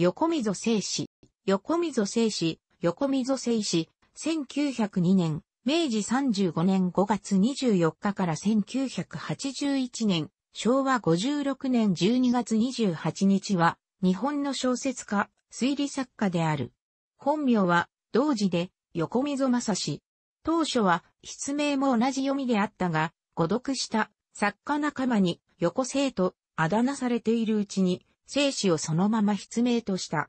横溝正史、横溝正史、横溝正史、1902年、明治35年5月24日から1981年、昭和56年12月28日は、日本の小説家、推理作家である。本名は、同時で、横溝正史。当初は、筆名も同じ読みであったが、誤読した、作家仲間に、横姓と、あだなされているうちに、生死をそのまま筆名とした。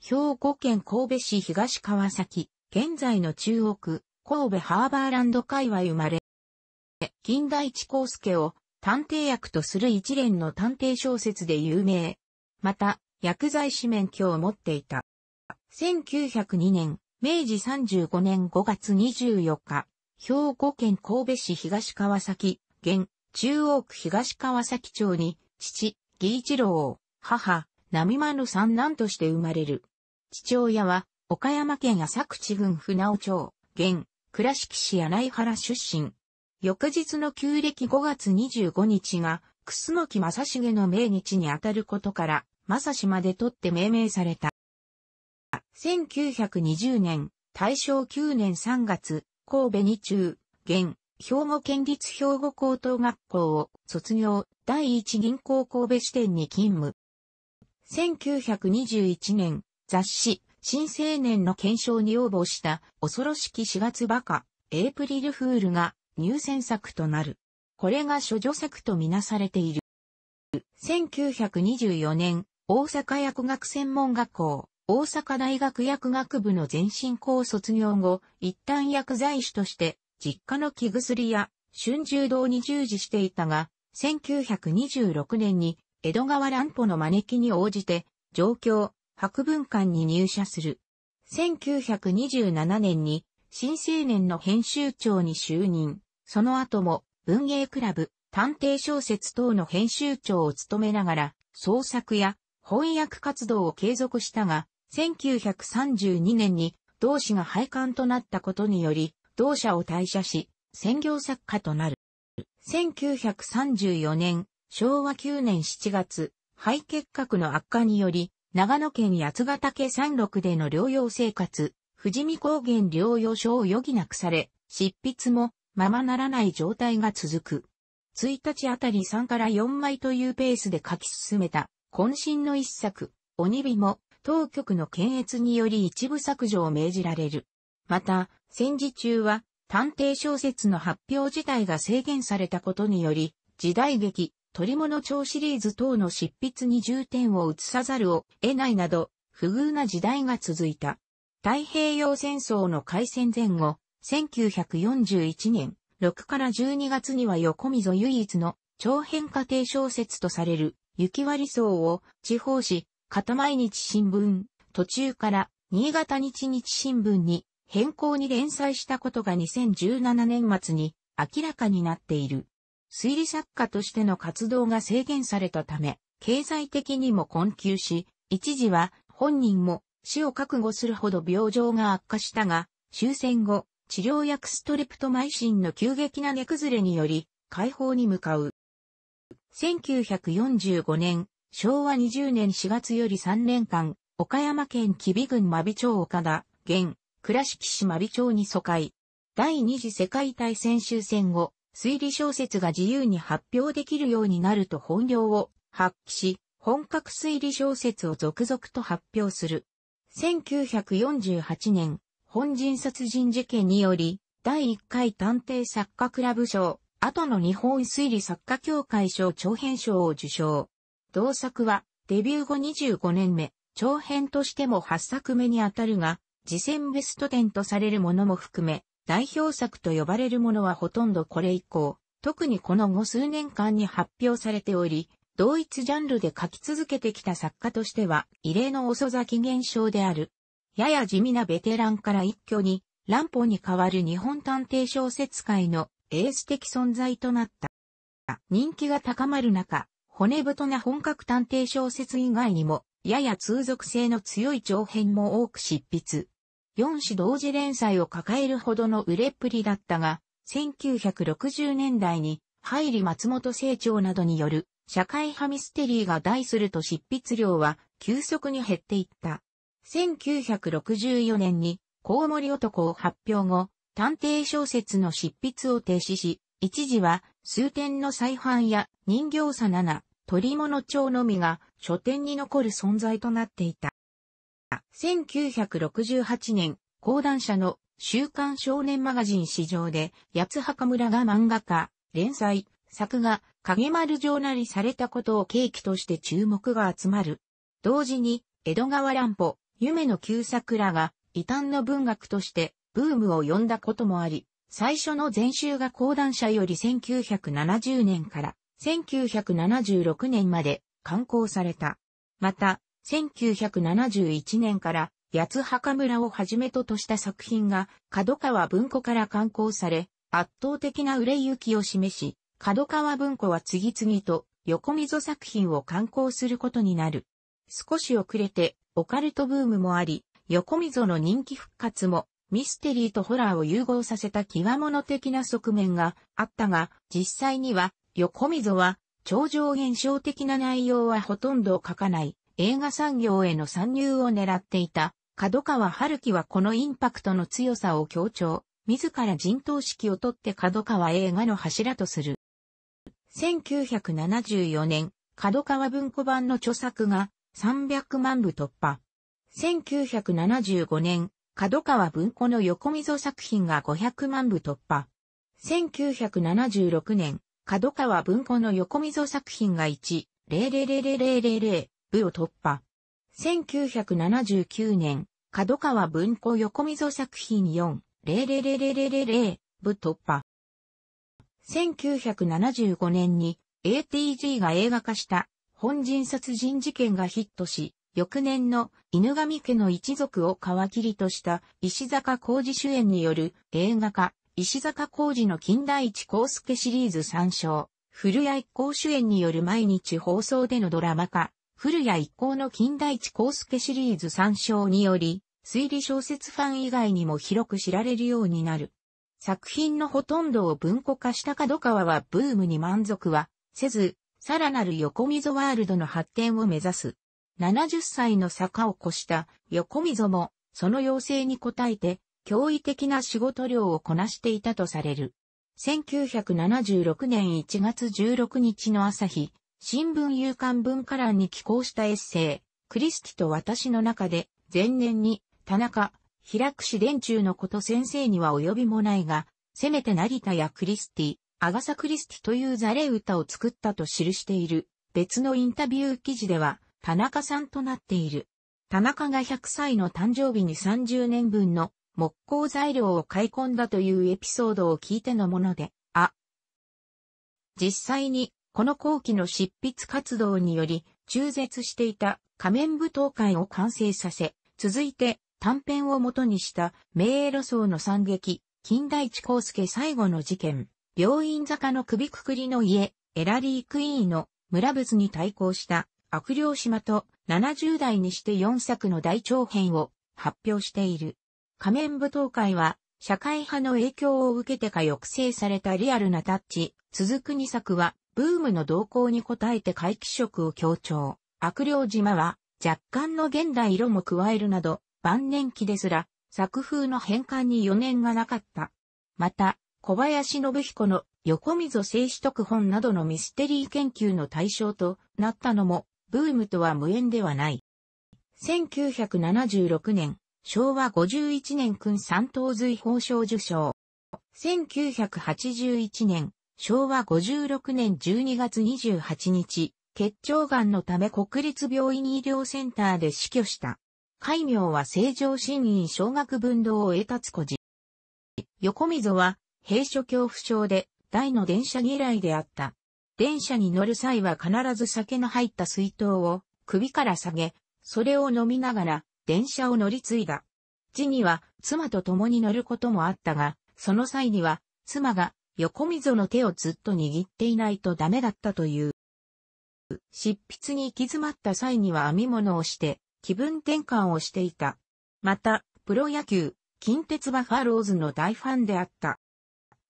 兵庫県神戸市東川崎、現在の中央区、神戸ハーバーランド界は生まれ、近代地光介を探偵役とする一連の探偵小説で有名。また、薬剤師免許を持っていた。1902年、明治35年5月24日、兵庫県神戸市東川崎、現、中央区東川崎町に、父、義一郎を母、波の三男として生まれる。父親は、岡山県浅口郡船尾町、現、倉敷市柳原出身。翌日の旧暦5月25日が、楠木正成の命日にあたることから、正氏までとって命名された。1920年、大正9年3月、神戸二中、現、兵庫県立兵庫高等学校を卒業、第一銀行神戸支店に勤務。1921年、雑誌、新青年の検証に応募した恐ろしき4月バカ、エイプリルフールが入選作となる。これが処女作とみなされている。1924年、大阪薬学専門学校、大阪大学薬学部の前進校卒業後、一旦薬剤師として、実家の木薬や春秋堂に従事していたが、1926年に江戸川乱歩の招きに応じて、上京、博文館に入社する。1927年に、新青年の編集長に就任。その後も、文芸クラブ、探偵小説等の編集長を務めながら、創作や翻訳活動を継続したが、1932年に同志が廃刊となったことにより、同社を退社し、専業作家となる。1934年、昭和9年7月、肺結核の悪化により、長野県八ヶ岳山麓での療養生活、富士見高原療養所を余儀なくされ、執筆もままならない状態が続く。1日あたり3から4枚というペースで書き進めた、渾身の一作、鬼火も、当局の検閲により一部削除を命じられる。また、戦時中は、探偵小説の発表自体が制限されたことにより、時代劇、鳥物帳シリーズ等の執筆に重点を移さざるを得ないなど、不遇な時代が続いた。太平洋戦争の開戦前後、1941年6から12月には横溝唯一の長編家庭小説とされる雪割草を地方紙、片毎日新聞、途中から新潟日日新聞に変更に連載したことが2017年末に明らかになっている。推理作家としての活動が制限されたため、経済的にも困窮し、一時は本人も死を覚悟するほど病状が悪化したが、終戦後、治療薬ストレプトマイシンの急激な値崩れにより、解放に向かう。1945年、昭和20年4月より3年間、岡山県吉備郡真備町岡田、現、倉敷市真備町に疎開。第二次世界大戦終戦後、推理小説が自由に発表できるようになると本領を発揮し、本格推理小説を続々と発表する。1948年、本人殺人事件により、第1回探偵作家クラブ賞、後の日本推理作家協会賞長編賞を受賞。同作は、デビュー後25年目、長編としても8作目にあたるが、次戦ベスト10とされるものも含め、代表作と呼ばれるものはほとんどこれ以降、特にこの後数年間に発表されており、同一ジャンルで書き続けてきた作家としては異例の遅咲き現象である。やや地味なベテランから一挙に、乱歩に代わる日本探偵小説界のエース的存在となった。人気が高まる中、骨太な本格探偵小説以外にも、やや通俗性の強い長編も多く執筆。4紙同時連載を抱えるほどの売れっぷりだったが、1960年代に、入り松本清張などによる社会派ミステリーが題すると執筆量は急速に減っていった。1964年にコウモリ男を発表後、探偵小説の執筆を停止し、一時は数点の再販や人形さ7、鳥物帳のみが書店に残る存在となっていた。1968年、講談社の週刊少年マガジン市場で、八つ墓村が漫画家、連載、作画、影丸状なりされたことを契機として注目が集まる。同時に、江戸川乱歩、夢の旧作らが、異端の文学として、ブームを呼んだこともあり、最初の全集が講談社より1970年から1976年まで刊行された。また、1971年から八墓村をはじめととした作品が角川文庫から刊行され、圧倒的な売れ行きを示し、角川文庫は次々と横溝作品を刊行することになる。少し遅れてオカルトブームもあり、横溝の人気復活もミステリーとホラーを融合させた際物的な側面があったが、実際には横溝は超常現象的な内容はほとんど書かない。映画産業への参入を狙っていた、角川春樹はこのインパクトの強さを強調、自ら陣頭指揮を取って角川映画の柱とする。1974年、角川文庫版の著作が300万部突破。1975年、角川文庫の横溝作品が500万部突破。1976年、角川文庫の横溝作品が1、0000000部を突破。1979年、角川文庫横溝作品4、0 0 0 0 0 0部突破。1975年に ATG が映画化した本人殺人事件がヒットし、翌年の犬神家の一族を皮切りとした石坂浩二主演による映画化、石坂浩二の近代一光介シリーズ参照、古谷一行主演による毎日放送でのドラマ化、古谷一行の近代地光介シリーズ参照により、推理小説ファン以外にも広く知られるようになる。作品のほとんどを文庫化した角川はブームに満足はせず、さらなる横溝ワールドの発展を目指す。70歳の坂を越した横溝も、その要請に応えて、驚異的な仕事量をこなしていたとされる。1976年1月16日の朝日、新聞夕刊文化欄に寄稿したエッセイ、クリスティと私の中で、前年に、田中、平久志伝中のこと先生には及びもないが、せめて成田やクリスティ、アガサ・クリスティというザレ歌を作ったと記している、別のインタビュー記事では、田中さんとなっている。田中が100歳の誕生日に30年分の木工材料を買い込んだというエピソードを聞いてのもので、あ、実際にこの後期の執筆活動により、中絶していた仮面舞踏会を完成させ、続いて短編を元にした名栄路層の惨劇、近代地光介最後の事件、病院坂の首くくりの家、エラリー・クイーンの村仏に対抗した悪霊島と70代にして4作の大長編を発表している。仮面舞踏会は社会派の影響を受けてか抑制されたリアルなタッチ、続く2作はブームの動向に応えて回帰色を強調。悪霊島は若干の現代色も加えるなど、晩年期ですら作風の変換に余念がなかった。また、小林信彦の横溝静止特本などのミステリー研究の対象となったのも、ブームとは無縁ではない。1976年、昭和51年君三等随法賞受賞。1981年、昭和56年12月28日、結腸がんのため国立病院医療センターで死去した。戒名は正常新院小学分堂を得たつこじ。横溝は、閉所恐怖症で、大の電車嫌いであった。電車に乗る際は必ず酒の入った水筒を首から下げ、それを飲みながら電車を乗り継いだ。時には妻と共に乗ることもあったが、その際には妻が横溝の手をずっと握っていないとダメだったという。執筆に行き詰まった際には編み物をして気分転換をしていた。また、プロ野球、近鉄バファローズの大ファンであった。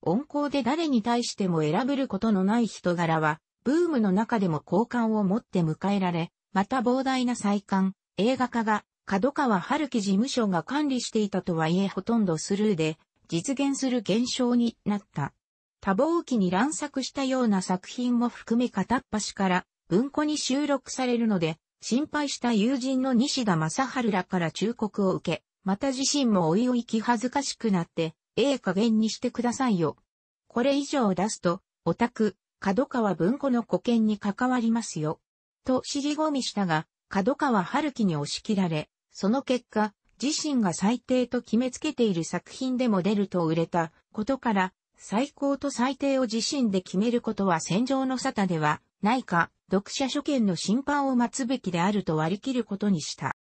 温厚で誰に対しても選べることのない人柄は、ブームの中でも好感を持って迎えられ、また膨大な再刊、映画化が、角川春樹事務所が管理していたとはいえほとんどスルーで、実現する現象になった。多忙期に乱作したような作品も含め片っ端から文庫に収録されるので、心配した友人の西田正春らから忠告を受け、また自身もおいおい気恥ずかしくなって、ええ加減にしてくださいよ。これ以上出すと、オタク、角川文庫の古典に関わりますよ。と指示込みしたが、角川春樹に押し切られ、その結果、自身が最低と決めつけている作品でも出ると売れたことから、最高と最低を自身で決めることは戦場の沙汰ではないか、読者諸見の審判を待つべきであると割り切ることにした。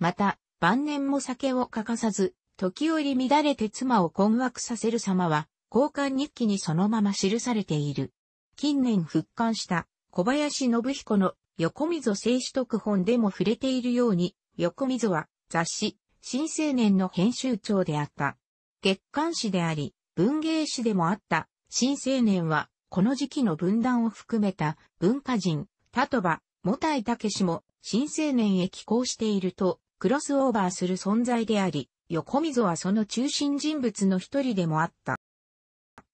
また、晩年も酒を欠かさず、時折乱れて妻を困惑させる様は、交換日記にそのまま記されている。近年復刊した小林信彦の横溝正史特本でも触れているように、横溝は雑誌、新青年の編集長であった。月刊誌であり、文芸誌でもあった、新青年は、この時期の分断を含めた文化人、例えば、モタイタケシも新青年へ寄稿していると、クロスオーバーする存在であり、横溝はその中心人物の一人でもあった。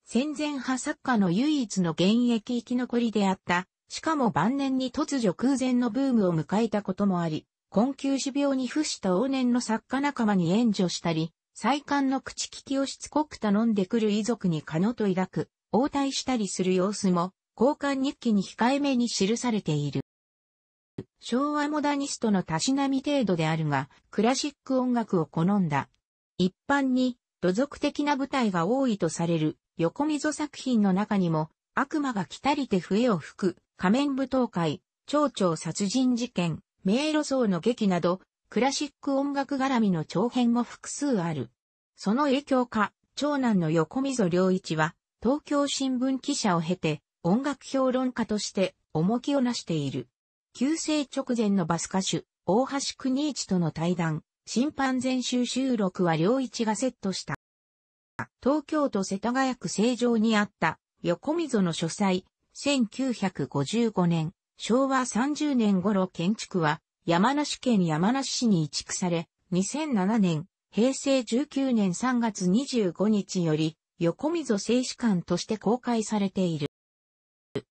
戦前派作家の唯一の現役生き残りであった、しかも晩年に突如空前のブームを迎えたこともあり、困窮死病に付した往年の作家仲間に援助したり、再刊の口利きをしつこく頼んでくる遺族にカノと抱く、応対したりする様子も、交換日記に控えめに記されている。昭和モダニストのたしなみ程度であるが、クラシック音楽を好んだ。一般に、土俗的な舞台が多いとされる、横溝作品の中にも、悪魔が来たりて笛を吹く、仮面舞踏会、蝶々殺人事件、迷路層の劇など、クラシック音楽絡みの長編も複数ある。その影響か、長男の横溝良一は、東京新聞記者を経て、音楽評論家として、重きをなしている。急性直前のバス歌手、大橋国一との対談、審判全集収録は良一がセットした。東京都世田谷区成城にあった横溝の書斎、1955年、昭和30年頃建築は山梨県山梨市に移築され、2007年、平成19年3月25日より、横溝静止館として公開されている。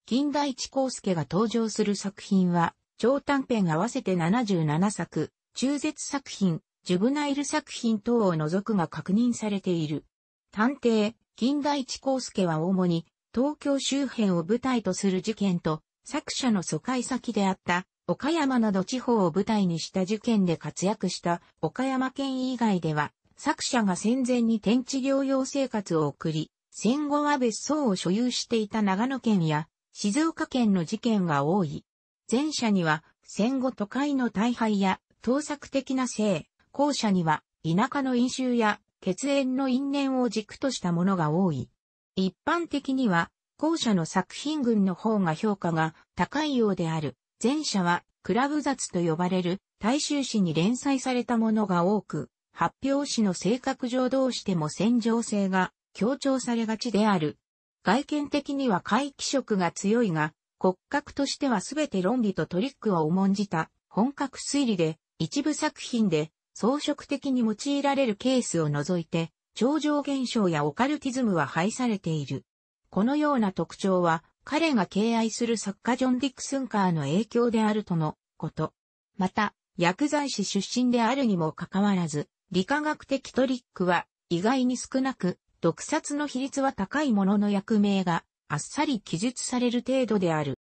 近代一光介が登場する作品は、長短編合わせて77作、中絶作品、ジュブナイル作品等を除くが確認されている。探偵、近代一光介は主に、東京周辺を舞台とする事件と、作者の疎開先であった、岡山など地方を舞台にした受験で活躍した岡山県以外では、作者が戦前に天地療養生活を送り、戦後は別荘を所有していた長野県や静岡県の事件が多い。前者には戦後都会の大敗や盗作的な性、後者には田舎の飲酒や血縁の因縁を軸としたものが多い。一般的には後者の作品群の方が評価が高いようである。前者は、クラブ雑と呼ばれる大衆紙に連載されたものが多く、発表紙の性格上どうしても戦場性が強調されがちである。外見的には回帰色が強いが、骨格としては全て論理とトリックを重んじた本格推理で、一部作品で装飾的に用いられるケースを除いて、超常現象やオカルティズムは排されている。このような特徴は、彼が敬愛する作家ジョン・ディクスンカーの影響であるとのこと。また、薬剤師出身であるにもかかわらず、理化学的トリックは意外に少なく、毒殺の比率は高いものの役名があっさり記述される程度である。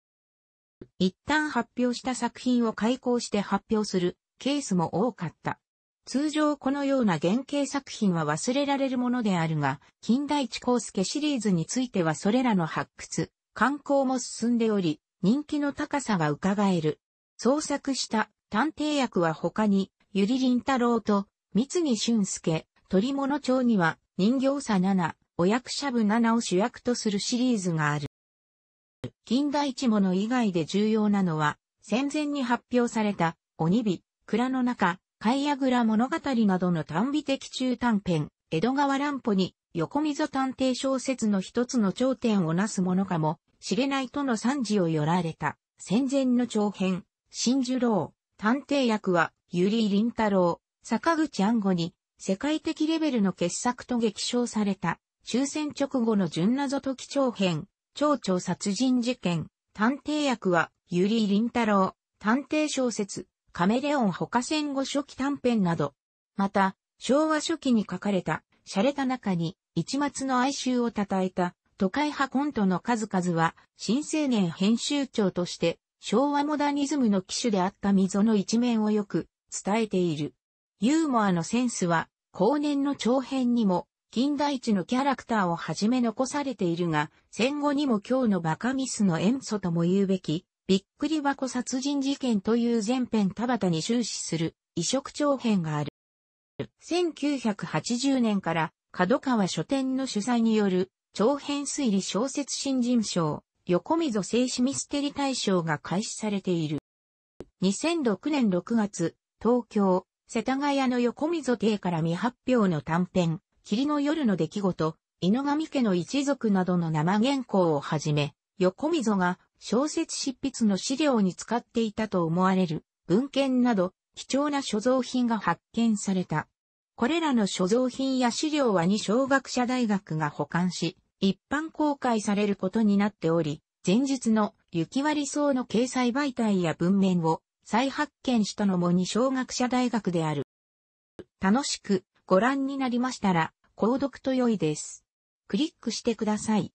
一旦発表した作品を開講して発表するケースも多かった。通常このような原型作品は忘れられるものであるが、近代地光介シリーズについてはそれらの発掘、観光も進んでおり、人気の高さが伺える。創作した探偵役は他に、ゆりりん太郎と、三木俊介、鳥物町には、人形さ7、お役者部7を主役とするシリーズがある。近代一物以外で重要なのは、戦前に発表された、鬼火、蔵の中、貝やぐ物語などの短美的中短編、江戸川乱歩に、横溝探偵小説の一つの頂点をなすものかも、知れないとの惨事を寄られた、戦前の長編、新十郎、探偵役は、ゆりりん太郎、坂口安吾に、世界的レベルの傑作と激賞された、終戦直後の純謎解き長編、町長殺人事件、探偵役は、ゆりりん太郎、探偵小説、カメレオン他戦後初期短編など、また、昭和初期に書かれた、洒落た中に、一末の哀愁を称えた、都会派コントの数々は、新青年編集長として、昭和モダニズムの機種であった溝の一面をよく伝えている。ユーモアのセンスは、後年の長編にも、近代地のキャラクターをはじめ残されているが、戦後にも今日のバカミスの塩素とも言うべき、びっくり箱殺人事件という前編田畑に終始する異色長編がある。1980年から角川書店の主催による長編推理小説新人賞、横溝静止ミステリ大賞が開始されている。2006年6月、東京、世田谷の横溝邸から未発表の短編、霧の夜の出来事、犬神家の一族などの生原稿をはじめ、横溝が小説執筆の資料に使っていたと思われる文献など貴重な所蔵品が発見された。これらの所蔵品や資料は二小学者大学が保管し、一般公開されることになっており、前述の雪割草の掲載媒体や文面を再発見したのも二小学者大学である。楽しくご覧になりましたら、購読と良いです。クリックしてください。